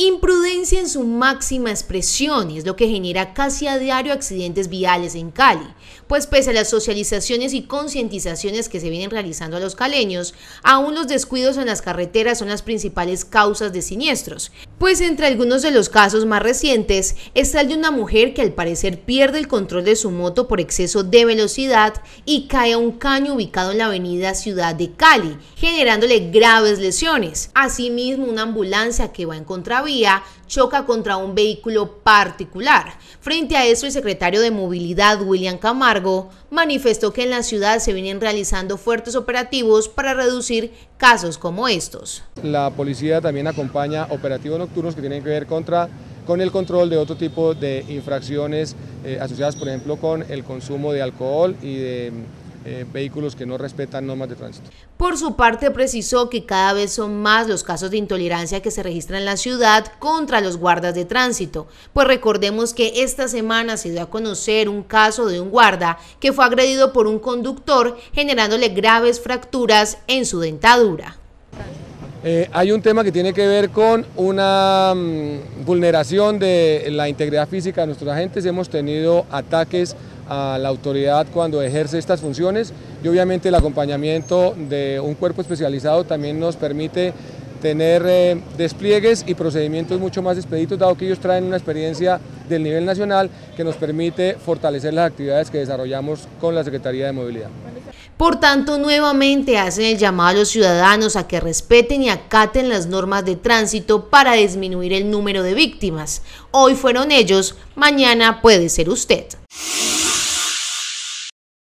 Imprudencia en su máxima expresión y es lo que genera casi a diario accidentes viales en Cali, pues pese a las socializaciones y concientizaciones que se vienen realizando a los caleños, aún los descuidos en las carreteras son las principales causas de siniestros, pues entre algunos de los casos más recientes está el de una mujer que al parecer pierde el control de su moto por exceso de velocidad y cae a un caño ubicado en la avenida Ciudad de Cali, generándole graves lesiones. Asimismo, una ambulancia que va en contravía choca contra un vehículo particular. Frente a esto, el secretario de Movilidad, William Camargo, manifestó que en la ciudad se vienen realizando fuertes operativos para reducir casos como estos. La policía también acompaña operativos que tienen que ver contra, con el control de otro tipo de infracciones eh, asociadas, por ejemplo, con el consumo de alcohol y de eh, vehículos que no respetan normas de tránsito. Por su parte, precisó que cada vez son más los casos de intolerancia que se registran en la ciudad contra los guardas de tránsito, pues recordemos que esta semana se dio a conocer un caso de un guarda que fue agredido por un conductor generándole graves fracturas en su dentadura. Eh, hay un tema que tiene que ver con una mm, vulneración de la integridad física de nuestros agentes. Hemos tenido ataques a la autoridad cuando ejerce estas funciones y obviamente el acompañamiento de un cuerpo especializado también nos permite tener eh, despliegues y procedimientos mucho más expeditos, dado que ellos traen una experiencia del nivel nacional que nos permite fortalecer las actividades que desarrollamos con la Secretaría de Movilidad. Por tanto, nuevamente hacen el llamado a los ciudadanos a que respeten y acaten las normas de tránsito para disminuir el número de víctimas. Hoy fueron ellos, mañana puede ser usted.